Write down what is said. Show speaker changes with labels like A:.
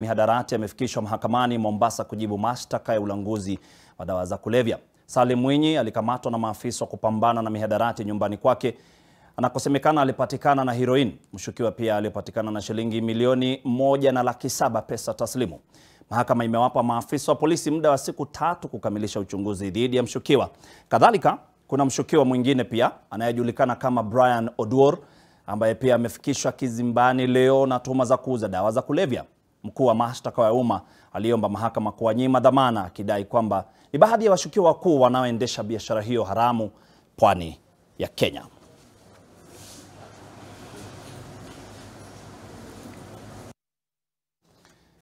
A: mihadarati amefikishwa mahakamani Mombasa kujibu mashtaka ya ulanguzi wa dawa za kulevya. Salim Mwinyi alikamatwa na maafisa wa kupambana na mihadarati nyumbani kwake anakosemekana alipatikana na heroin. Mshukiwa pia alipatikana na shilingi milioni moja na laki saba pesa taslimu. Mahakama imewapa maafisa wa polisi muda wa siku tatu kukamilisha uchunguzi dhidi ya mshukiwa. Kadhalika, kuna mshukiwa mwingine pia anayejulikana kama Brian Oduor ambaye pia amefikishwa kizimbani leo na tuhuma za kuuza dawa za kulevya. Mkuu wa mashtaka ya umma aliomba mahakama kuwanyima dhamana akidai kwamba ni baadhi ya washukiwa wakuu wanaoendesha biashara hiyo haramu pwani ya Kenya.